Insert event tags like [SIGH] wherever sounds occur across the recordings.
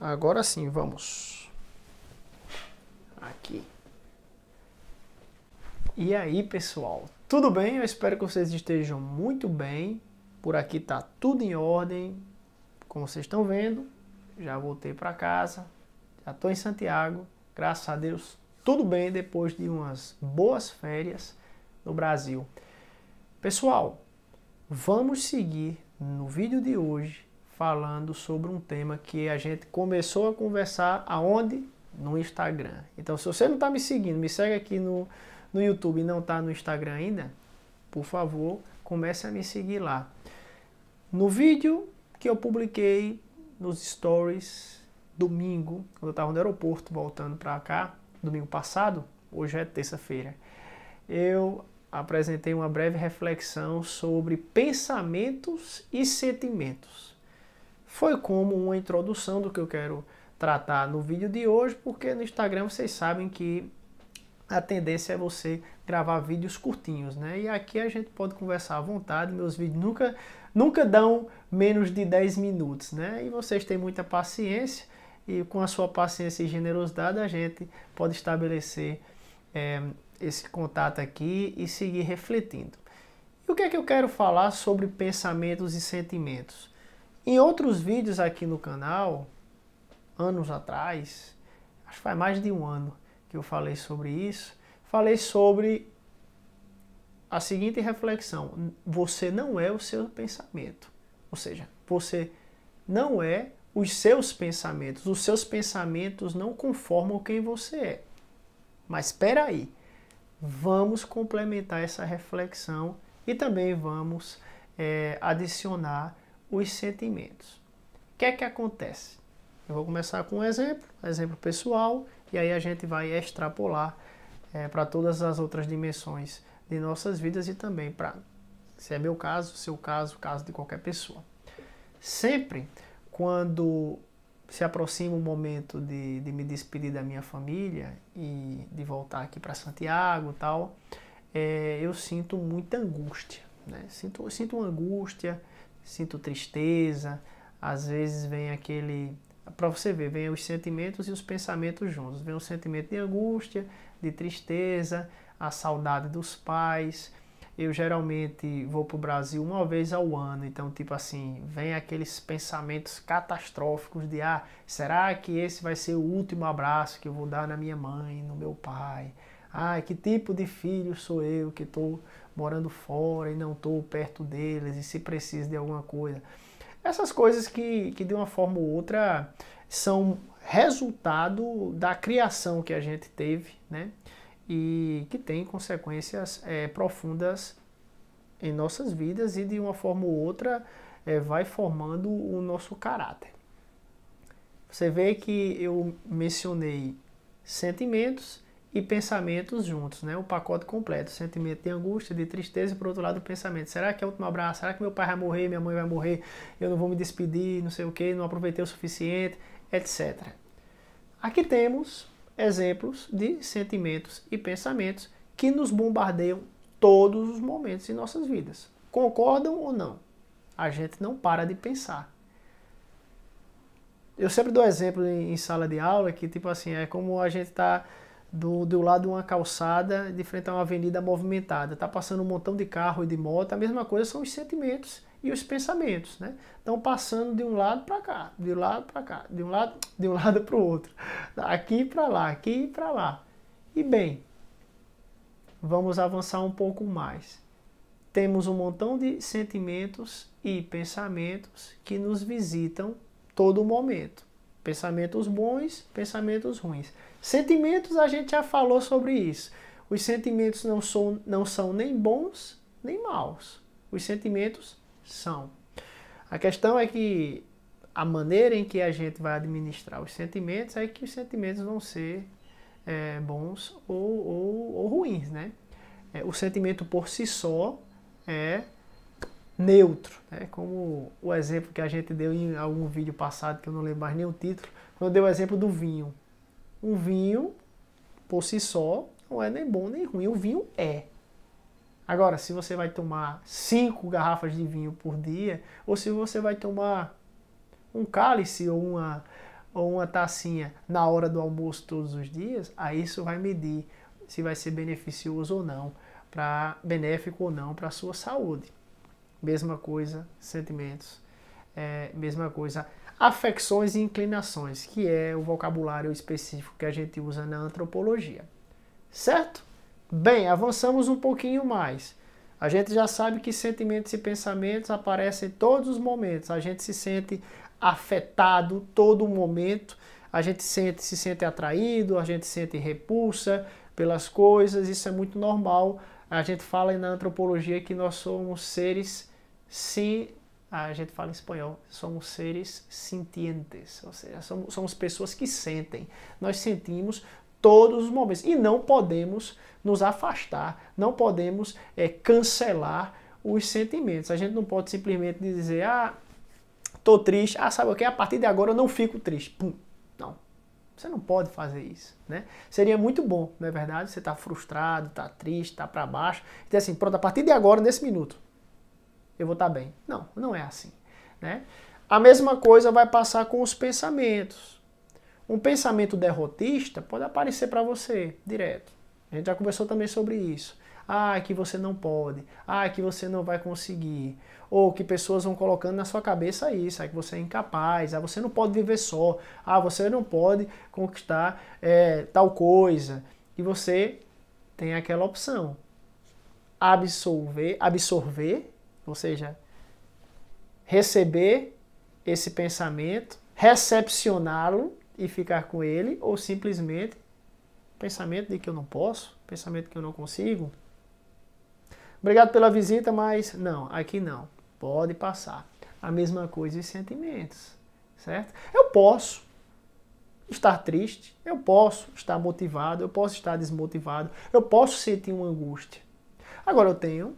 Agora sim, vamos. Aqui. E aí, pessoal? Tudo bem? Eu espero que vocês estejam muito bem. Por aqui tá tudo em ordem. Como vocês estão vendo, já voltei para casa. Já tô em Santiago. Graças a Deus, tudo bem depois de umas boas férias no Brasil. Pessoal, vamos seguir no vídeo de hoje falando sobre um tema que a gente começou a conversar aonde? No Instagram. Então, se você não está me seguindo, me segue aqui no, no YouTube e não está no Instagram ainda, por favor, comece a me seguir lá. No vídeo que eu publiquei nos stories domingo, quando eu estava no aeroporto voltando para cá, domingo passado, hoje é terça-feira, eu apresentei uma breve reflexão sobre pensamentos e sentimentos foi como uma introdução do que eu quero tratar no vídeo de hoje, porque no Instagram vocês sabem que a tendência é você gravar vídeos curtinhos, né? E aqui a gente pode conversar à vontade, meus vídeos nunca, nunca dão menos de 10 minutos, né? E vocês têm muita paciência e com a sua paciência e generosidade a gente pode estabelecer é, esse contato aqui e seguir refletindo. E o que é que eu quero falar sobre pensamentos e sentimentos? Em outros vídeos aqui no canal, anos atrás, acho que faz mais de um ano que eu falei sobre isso, falei sobre a seguinte reflexão: você não é o seu pensamento. Ou seja, você não é os seus pensamentos. Os seus pensamentos não conformam quem você é. Mas espera aí. Vamos complementar essa reflexão e também vamos é, adicionar os sentimentos. O que é que acontece? Eu vou começar com um exemplo, exemplo pessoal, e aí a gente vai extrapolar é, eh, para todas as outras dimensões de nossas vidas e também para, se é meu caso, seu caso, caso de qualquer pessoa. Sempre quando se aproxima o momento de, de me despedir da minha família e de voltar aqui para Santiago tal, é, eu sinto muita angústia, né? Sinto, sinto uma angústia, sinto tristeza, às vezes vem aquele. Para você ver, vem os sentimentos e os pensamentos juntos. Vem o um sentimento de angústia, de tristeza, a saudade dos pais. Eu geralmente vou para o Brasil uma vez ao ano, então, tipo assim, vem aqueles pensamentos catastróficos de: ah, será que esse vai ser o último abraço que eu vou dar na minha mãe, no meu pai? Ah, que tipo de filho sou eu que estou morando fora e não estou perto deles e se precisa de alguma coisa. Essas coisas que, que de uma forma ou outra são resultado da criação que a gente teve, né? E que tem consequências é, profundas em nossas vidas e de uma forma ou outra é, vai formando o nosso caráter. Você vê que eu mencionei sentimentos e pensamentos juntos, né? O pacote completo, sentimento de angústia, de tristeza e por outro lado o pensamento, será que é o último abraço? Será que meu pai vai morrer, minha mãe vai morrer? Eu não vou me despedir, não sei o que, não aproveitei o suficiente, etc. Aqui temos exemplos de sentimentos e pensamentos que nos bombardeiam todos os momentos de nossas vidas. Concordam ou não? A gente não para de pensar. Eu sempre dou exemplo em sala de aula que tipo assim, é como a gente está do, do lado de uma calçada, de frente a uma avenida movimentada. Está passando um montão de carro e de moto. A mesma coisa são os sentimentos e os pensamentos, né? Estão passando de um lado para cá, de um lado para cá, de um lado, [LAUGHS] de um lado para o outro, aqui para lá, aqui para lá. E bem, vamos avançar um pouco mais. Temos um montão de sentimentos e pensamentos que nos visitam todo momento. Pensamentos bons, pensamentos ruins. Sentimentos, a gente já falou sobre isso. Os sentimentos não são, não são nem bons nem maus. Os sentimentos são. A questão é que a maneira em que a gente vai administrar os sentimentos é que os sentimentos vão ser é, bons ou, ou, ou, ruins, né? É, o sentimento por si só é neutro, né? como o exemplo que a gente deu em algum vídeo passado, que eu não lembro mais nem o título, quando eu dei o exemplo do vinho. Um vinho, por si só, não é nem bom nem ruim, o vinho é. Agora, se você vai tomar 5 garrafas de vinho por dia, ou se você vai tomar um cálice ou uma, ou uma tacinha na hora do almoço todos os dias, aí isso vai medir se vai ser beneficioso ou não, para benéfico ou não para a sua saúde mesma coisa. Sentimentos, é, mesma coisa. Afecções e inclinações, que é o vocabulário específico que a gente usa na antropologia. Certo? Bem, avançamos um pouquinho mais. A gente já sabe que sentimentos e pensamentos aparecem em todos os momentos. A gente se sente afetado todo momento. A gente sente, se sente atraído, a gente sente repulsa pelas coisas. Isso é muito normal. A gente fala na antropologia que nós somos seres se a gente fala em espanhol, somos seres sentientes, ou seja, somos, somos pessoas que sentem. Nós sentimos todos os momentos e não podemos nos afastar, não podemos é, cancelar os sentimentos. A gente não pode simplesmente dizer, ah, tô triste, ah, sabe o que? A partir de agora eu não fico triste. Pum. Não. Você não pode fazer isso, né? Seria muito bom, não é verdade? Você tá frustrado, tá triste, tá para baixo. Então assim, pronto, a partir de agora, nesse minuto, eu vou estar bem. Não, não é assim. Né? A mesma coisa vai passar com os pensamentos. Um pensamento derrotista pode aparecer para você direto. A gente já conversou também sobre isso. Ah, que você não pode. Ah, que você não vai conseguir. Ou que pessoas vão colocando na sua cabeça isso. Ah, que você é incapaz. Ah, você não pode viver só. Ah, você não pode conquistar é, tal coisa. E você tem aquela opção. Absorver, absorver ou seja, receber esse pensamento, recepcioná-lo e ficar com ele, ou simplesmente pensamento de que eu não posso, pensamento de que eu não consigo. Obrigado pela visita, mas não, aqui não. Pode passar. A mesma coisa e sentimentos, certo? Eu posso estar triste, eu posso estar motivado, eu posso estar desmotivado, eu posso sentir uma angústia. Agora eu tenho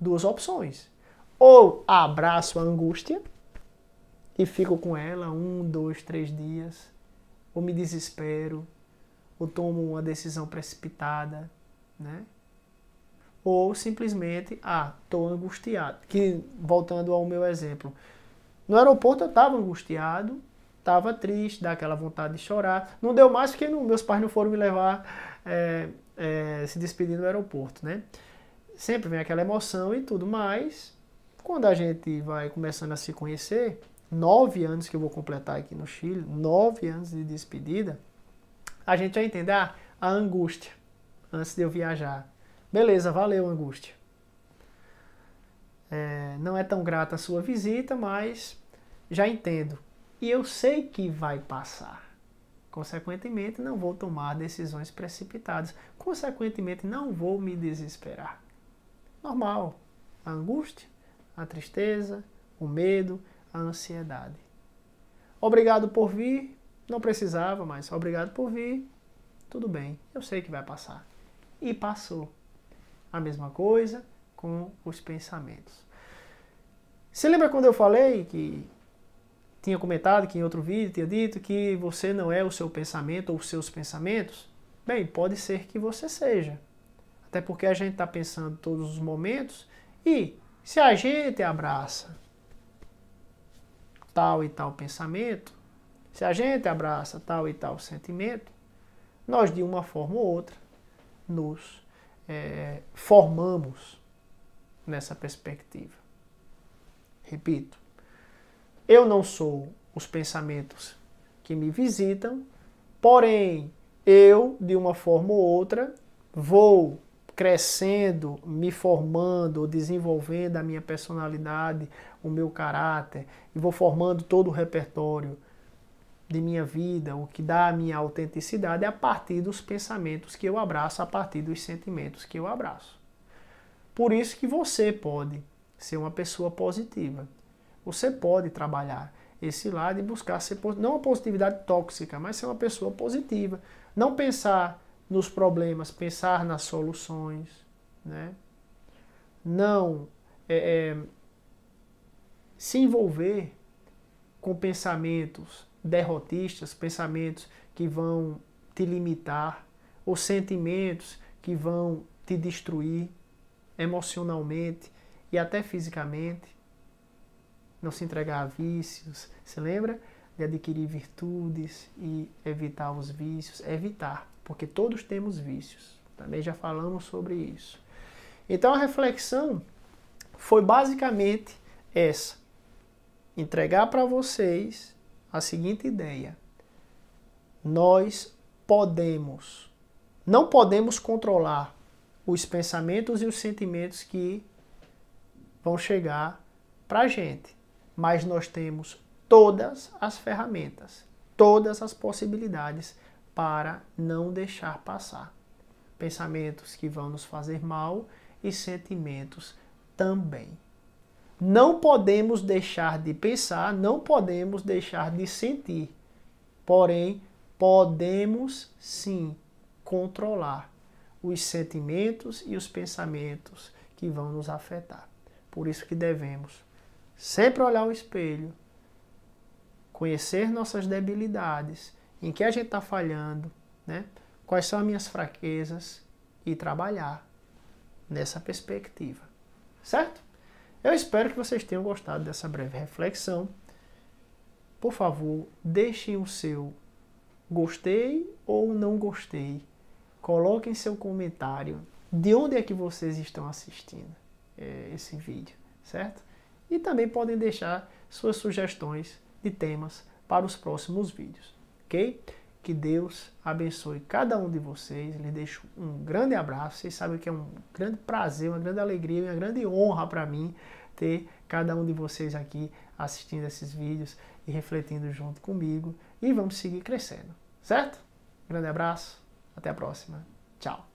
duas opções. Ou abraço a angústia e fico com ela um, dois, três dias, ou me desespero, ou tomo uma decisão precipitada, né? Ou simplesmente, ah, estou angustiado. Que voltando ao meu exemplo, no aeroporto eu estava angustiado, estava triste, dá aquela vontade de chorar. Não deu mais porque não, meus pais não foram me levar é, é, se despedir no aeroporto, né? Sempre vem aquela emoção e tudo, mais quando a gente vai começando a se conhecer, nove anos que eu vou completar aqui no Chile, nove anos de despedida, a gente vai entender ah, a angústia antes de eu viajar. Beleza, valeu, angústia. É, não é tão grata a sua visita, mas já entendo. E eu sei que vai passar. Consequentemente, não vou tomar decisões precipitadas. Consequentemente, não vou me desesperar. Normal. A angústia a tristeza, o medo, a ansiedade. Obrigado por vir, não precisava, mas obrigado por vir. Tudo bem, eu sei que vai passar. E passou. A mesma coisa com os pensamentos. Você lembra quando eu falei que tinha comentado que em outro vídeo tinha dito que você não é o seu pensamento ou os seus pensamentos? Bem, pode ser que você seja. Até porque a gente está pensando todos os momentos e se a gente abraça tal e tal pensamento, se a gente abraça tal e tal sentimento, nós de uma forma ou outra nos é, formamos nessa perspectiva. Repito, eu não sou os pensamentos que me visitam, porém eu, de uma forma ou outra, vou crescendo, me formando, desenvolvendo a minha personalidade, o meu caráter, e vou formando todo o repertório de minha vida, o que dá a minha autenticidade, é a partir dos pensamentos que eu abraço, a partir dos sentimentos que eu abraço. Por isso que você pode ser uma pessoa positiva. Você pode trabalhar esse lado e buscar ser não uma positividade tóxica, mas ser uma pessoa positiva. Não pensar nos problemas, pensar nas soluções, né? não é, é, se envolver com pensamentos derrotistas, pensamentos que vão te limitar, ou sentimentos que vão te destruir emocionalmente e até fisicamente. Não se entregar a vícios, se lembra? De adquirir virtudes e evitar os vícios, evitar porque todos temos vícios. Também já falamos sobre isso. Então a reflexão foi basicamente essa: entregar para vocês a seguinte ideia. Nós podemos, não podemos controlar os pensamentos e os sentimentos que vão chegar para a gente, mas nós temos todas as ferramentas, todas as possibilidades para não deixar passar. Pensamentos que vão nos fazer mal e sentimentos também. Não podemos deixar de pensar, não podemos deixar de sentir. Porém, podemos sim controlar os sentimentos e os pensamentos que vão nos afetar. Por isso que devemos sempre olhar o espelho, conhecer nossas debilidades em que a gente está falhando, né? quais são as minhas fraquezas e trabalhar nessa perspectiva, certo? Eu espero que vocês tenham gostado dessa breve reflexão. Por favor, deixem o seu gostei ou não gostei. Coloquem seu comentário de onde é que vocês estão assistindo é, esse vídeo, certo? E também podem deixar suas sugestões de temas para os próximos vídeos ok? Que Deus abençoe cada um de vocês. Lhe deixo um grande abraço. Vocês sabem que é um grande prazer, uma grande alegria, uma grande honra para mim ter cada um de vocês aqui assistindo esses vídeos e refletindo junto comigo. E vamos seguir crescendo, certo? Grande abraço, até a próxima. Tchau.